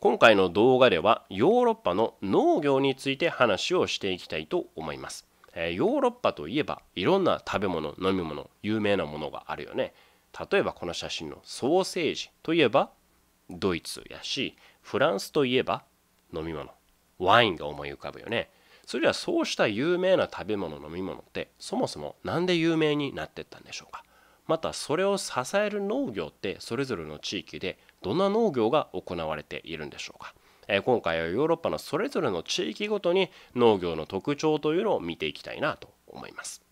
今回の動画ではヨーロッパの農業について話をしていきたいと思います、えー、ヨーロッパといえばいろんな食べ物飲み物有名なものがあるよね例えばこの写真のソーセージといえばドイツやしフランスといえば飲み物ワインが思い浮かぶよねそれではそうした有名な食べ物飲み物ってそもそも何で有名になってったんでしょうかまたそれを支える農業ってそれぞれの地域でどんな農業が行われているんでしょうか今回はヨーロッパのそれぞれの地域ごとに農業の特徴というのを見ていきたいなと思います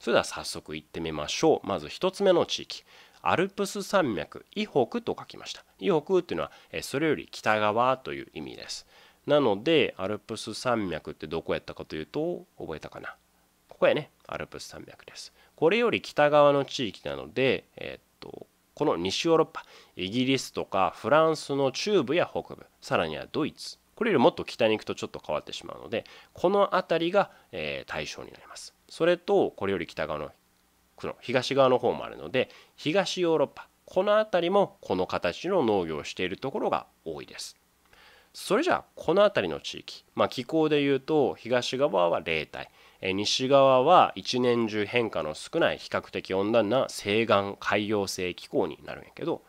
それでは早速行ってみましょうまず1つ目の地域アルプス山脈以北と書きました以北っていうのはそれより北側という意味ですなのでアルプス山脈ってどこやったかというと覚えたかなここやねアルプス山脈ですこれより北側の地域なので、えこの西ヨーロッパイギリスとかフランスの中部や北部さらにはドイツこれよりもっと北に行くとちょっと変わってしまうのでこの辺りが、え対象になりますそれとこれより北側のこの東側の方もあるので東ヨーロッパこの辺りもこの形の農業をしているところが多いですそれじゃあこの辺りの地域、まあ、気候でいうと東側は冷帯西側は一年中変化の少ない比較的温暖な西岸海洋性気候になるんやけど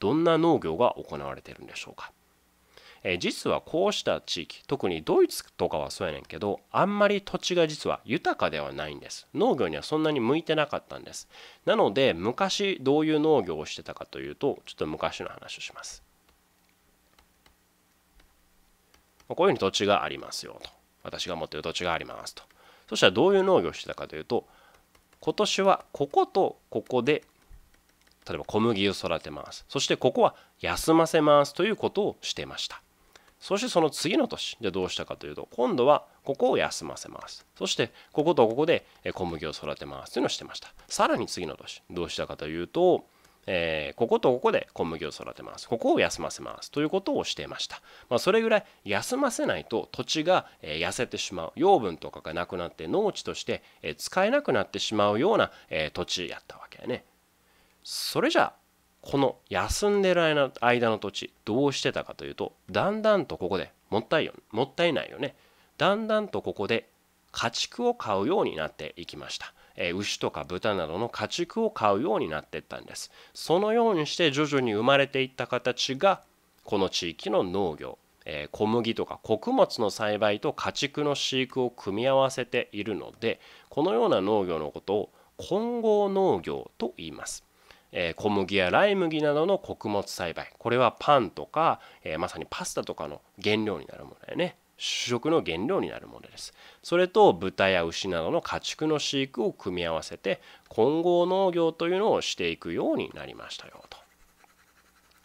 どんな農業が行われてるんでしょうか実はこうした地域特にドイツとかはそうやねんけどあんまり土地が実は豊かではないんです農業にはそんなに向いてなかったんですなので昔どういう農業をしてたかというとちょっと昔の話をしますこういうふうに土地がありますよと私が持ってる土地がありますとそしたらどういう農業をしてたかというと今年はこことここで例えば小麦を育てますそしてここは休ませますということをしてましたそしてその次の年じゃどうしたかというと今度はここを休ませますそしてこことここで小麦を育てますというのをしてましたさらに次の年どうしたかというとえー、こことここで小麦を育てますここを休ませますということをしていました、まあ、それぐらい休ませないと土地が、えー、痩せてしまう養分とかがなくなって農地として、えー、使えなくなってしまうような、え土地やったわけやねそれじゃあこの休んでる間の土地どうしてたかというとだんだんとここでもったいよもったいないよねだんだんとここで家畜を飼うようになっていきましたえ牛とか豚などの家畜を飼うようになっていったんですそのようにして徐々に生まれていった形がこの地域の農業え小麦とか穀物の栽培と家畜の飼育を組み合わせているのでこのような農業のことを混合農業と言います。え小麦やライ麦などの穀物栽培これはパンとか、えまさにパスタとかの原料になるものだよね主食の原料になるものですそれと豚や牛などの家畜の飼育を組み合わせて混合農業というのをしていくようになりましたよと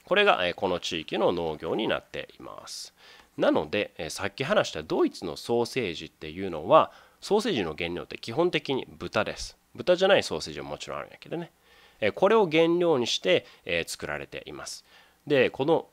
これがこの地域の農業になっていますなのでさっき話したドイツのソーセージっていうのはソーセージの原料って基本的に豚です豚じゃないソーセージももちろんあるんやけどねこれを原料にして作られていますでこの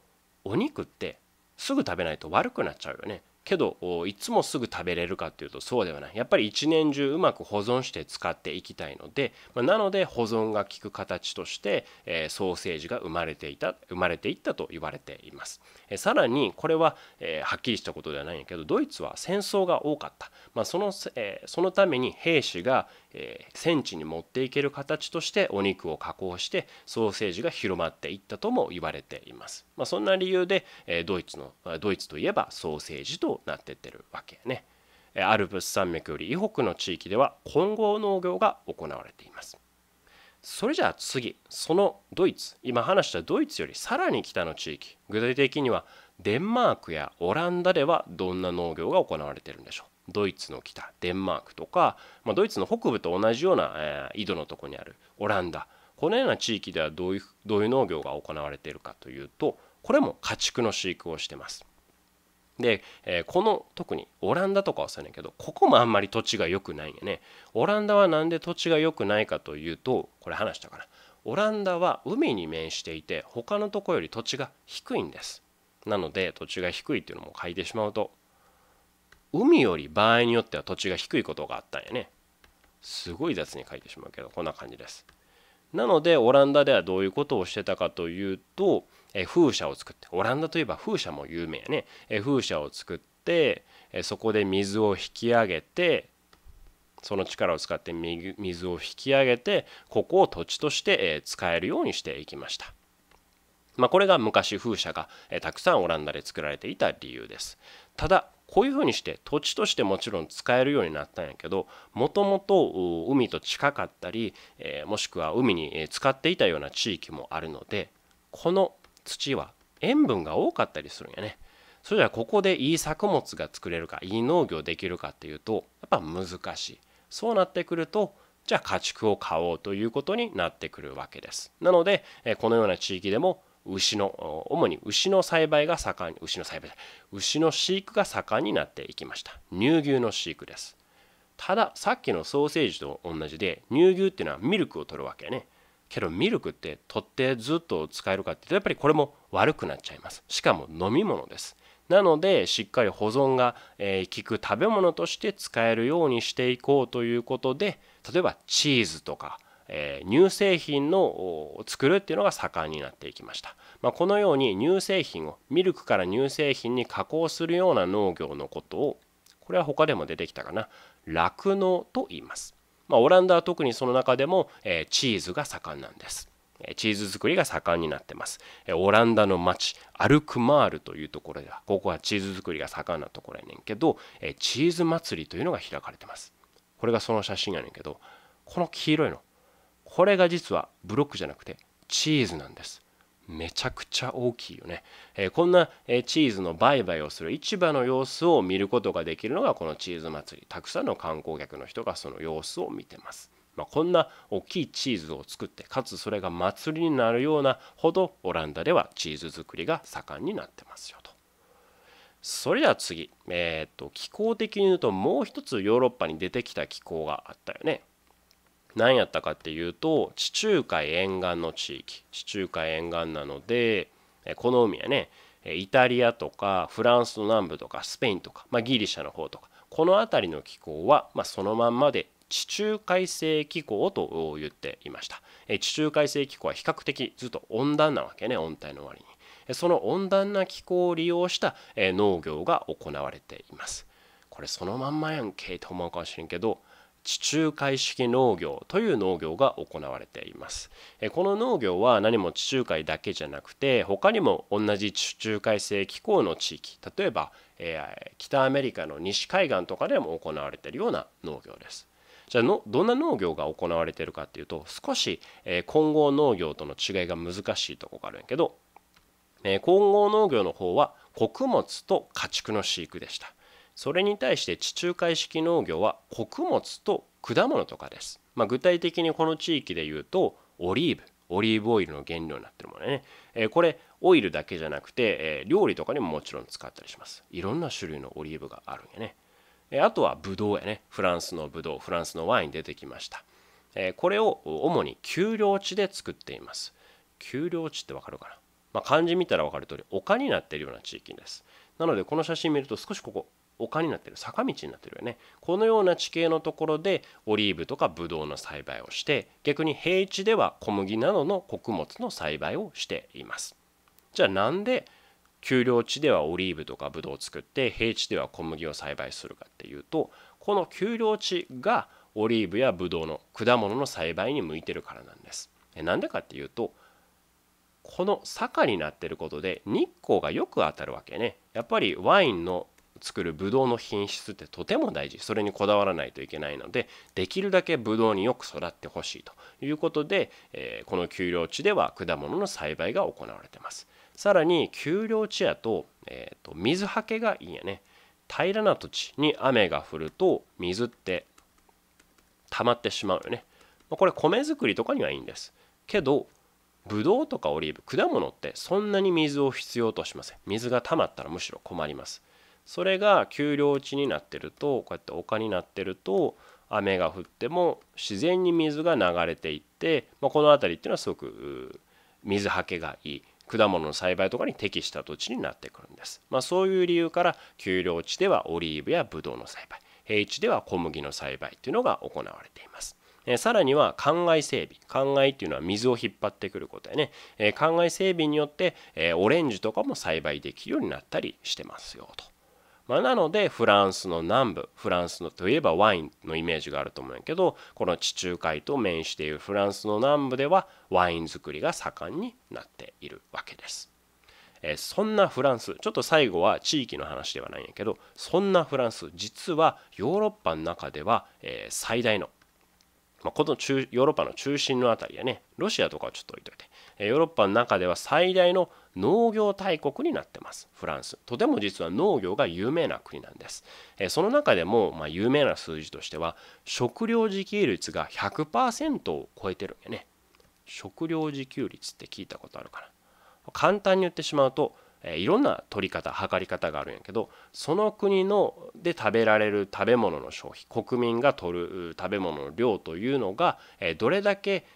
お肉ってすぐ食べないと悪くなっちゃうよねけどいつもすぐ食べれるかっていうとそうではないやっぱり一年中うまく保存して使っていきたいので、まあ、なので保存が効く形として、えー、ソーセージが生まれていた生まれていったと言われています、えー、さらにこれは、えー、はっきりしたことではないんやけどドイツは戦争が多かった、まあ、そのえそのために兵士が、え戦地に持っていける形としてお肉を加工してソーセージが広まっていったとも言われています、まあ、そんな理由で、えドイツのドイツといえばソーセージとなってってるわけね。アルプス山脈より以北の地域では混合農業が行われています。それじゃあ次そのドイツ今話したドイツよりさらに北の地域具体的にはデンマークやオランダではどんな農業が行われてるんでしょうドイツの北デンマークとか、まあ、ドイツの北部と同じような、えー、井戸のとこにあるオランダこのような地域ではどういうどういう農業が行われているかというとこれも家畜の飼育をしてますで、えー、この特にオランダとかはそうやねんけどここもあんまり土地が良くないんやねオランダは何で土地が良くないかというとこれ話したかなオランダは海に面していて他のとこより土地が低いんですなので土地が低いっていうのも書いてしまうと海より場合によっては土地が低いことがあったんやねすごい雑に書いてしまうけどこんな感じですなのでオランダではどういうことをしてたかというと、え風車を作ってオランダといえば風車も有名やね、え風車を作って、えそこで水を引き上げてその力を使って水を引き上げてここを土地として、え使えるようにしていきました。まあ、これが昔風車が、えたくさんオランダで作られていた理由です。ただこういうふうにして土地としてもちろん使えるようになったんやけどもともと海と近かったり、えもしくは海に使っていたような地域もあるのでこの土は塩分が多かったりするんやね。それではここでいい作物が作れるかいい農業できるかっていうとやっぱ難しいそうなってくるとじゃあ家畜を買おうということになってくるわけですなのでこのような地域でも牛の主に牛の栽培が盛ん牛の栽培牛の飼育が盛んになっていきました乳牛の飼育ですたださっきのソーセージと同じで乳牛っていうのはミルクを取るわけねけどミルクって取ってずっと使えるかっていうとやっぱりこれも悪くなっちゃいますしかも飲み物ですなのでしっかり保存が効、えー、く食べ物として使えるようにしていこうということで例えばチーズとかえー、乳製品のを作るっていうのが盛んになっていきました、まあ、このように乳製品をミルクから乳製品に加工するような農業のことをこれは他でも出てきたかな酪農と言います、まあ、オランダは特にその中でも、えー、チーズが盛んなんですチーズ作りが盛んになってますオランダの町アルクマールというところではここはチーズ作りが盛んなところやねんけどチーズ祭りというのが開かれてますこれがその写真やねんけどこの黄色いのこれが実はブロックじゃなくてチーズなんですめちゃくちゃ大きいよね、えー、こんな、えチーズの売買をする市場の様子を見ることができるのがこのチーズ祭りたくさんの観光客の人がその様子を見てますまあ、こんな大きいチーズを作ってかつそれが祭りになるようなほどオランダではチーズ作りが盛んになってますよと。それでは次、えー、と気候的に言うともう一つヨーロッパに出てきた気候があったよね。何やったかっていうと地中海沿岸の地域地中海沿岸なのでこの海はねイタリアとかフランスの南部とかスペインとか、まあ、ギリシャの方とかこの辺りの気候は、まあ、そのまんまで地中海性気候と言っていました地中海性気候は比較的ずっと温暖なわけね温帯の割にその温暖な気候を利用した農業が行われていますこれそのまんまやんけと思うかもしれんけど地中海式農業という農業が行われていますこの農業は何も地中海だけじゃなくて他にも同じ地中海性気候の地域例えば、え北アメリカの西海岸とかでも行われているような農業ですじゃあのどんな農業が行われているかっていうと少し、え混合農業との違いが難しいとこがあるんやけど、え混合農業の方は穀物と家畜の飼育でしたそれに対して地中海式農業は穀物と果物とかです、まあ、具体的にこの地域で言うとオリーブオリーブオイルの原料になってるものね、えー、これオイルだけじゃなくて、えー、料理とかにももちろん使ったりしますいろんな種類のオリーブがあるんやね、えー、あとはブドウやねフランスのブドウフランスのワイン出てきました、えこれを主に丘陵地で作っています丘陵地ってわかるかな、まあ、漢字見たらわかる通り丘になっているような地域ですなのでこの写真見ると少しここ丘になってる坂道になってるよねこのような地形のところでオリーブとかブドウの栽培をして逆に平地では小麦などの穀物の栽培をしていますじゃあなんで丘陵地ではオリーブとかブドウを作って平地では小麦を栽培するかっていうとこの丘陵地がオリーブやブドウの果物の栽培に向いてるからなんです。なんでかっていうとこの坂になってることで日光がよく当たるわけね。やっぱりワインの作るブドウの品質ってとても大事それにこだわらないといけないのでできるだけブドウによく育ってほしいということで、えー、この丘陵地では果物の栽培が行われてますさらに丘陵地やと,、えーと、水はけがいいんやね平らな土地に雨が降ると水って溜まってしまうよねこれ米作りとかにはいいんですけどブドウとかオリーブ果物ってそんなに水を必要としません水が溜まったらむしろ困りますそれが丘陵地になってるとこうやって丘になってると雨が降っても自然に水が流れていって、まあ、この辺りっていうのはすごく水はけがいい果物の栽培とかに適した土地になってくるんです、まあ、そういう理由から丘陵地ではオリーブやブドウの栽培平地では小麦の栽培というのが行われていますえさらには灌漑整備灌漑っていうのは水を引っ張ってくることやね、え灌漑整備によって、えオレンジとかも栽培できるようになったりしてますよとまあ、なのでフランスの南部フランスのといえばワインのイメージがあると思うんやけどこの地中海と面しているフランスの南部ではワイン作りが盛んになっているわけです。えそんなフランスちょっと最後は地域の話ではないんやけどそんなフランス実はヨーロッパの中では、え最大の、まあ、この中ヨーロッパの中心の辺りやねロシアとかはちょっと置いといてヨーロッパの中では最大の農業大国になってますフランスとても実は農業が有名な国なんです、その中でも、ま有名な数字としては食料自給率が100%を超えてるんやね食料自給率って聞いたことあるかな簡単に言ってしまうといろんな取り方測り方があるんやけどその国ので食べられる食べ物の消費国民が取る食べ物の量というのがどれだけ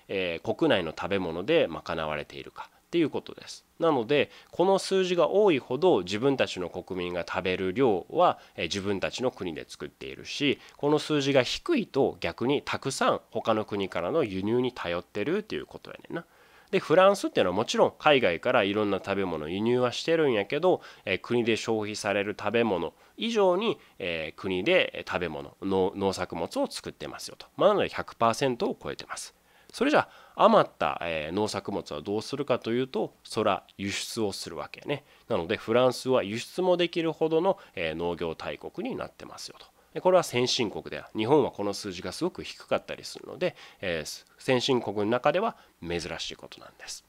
国内の食べ物で賄われているかっていうことです。なのでこの数字が多いほど自分たちの国民が食べる量は自分たちの国で作っているしこの数字が低いと逆にたくさん他の国からの輸入に頼ってるっていうことやねんな。でフランスっていうのはもちろん海外からいろんな食べ物輸入はしてるんやけど、え国で消費される食べ物以上に、え国で食べ物農作物を作ってますよと、まあ、なので100%を超えてます。それじゃ余った、え農作物はどうするかというとそ空輸出をするわけねなのでフランスは輸出もできるほどの、え農業大国になってますよとでこれは先進国では日本はこの数字がすごく低かったりするので、え先進国の中では珍しいことなんです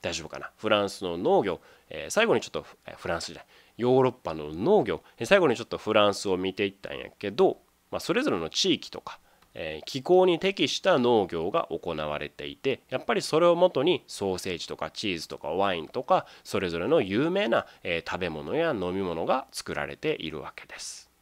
大丈夫かなフランスの農業、え最後にちょっと、えフランスじゃないヨーロッパの農業、え最後にちょっとフランスを見ていったんやけど、まあ、それぞれの地域とかえ気候に適した農業が行われていてやっぱりそれをもとにソーセージとかチーズとかワインとかそれぞれの有名な、え食べ物や飲み物が作られているわけです。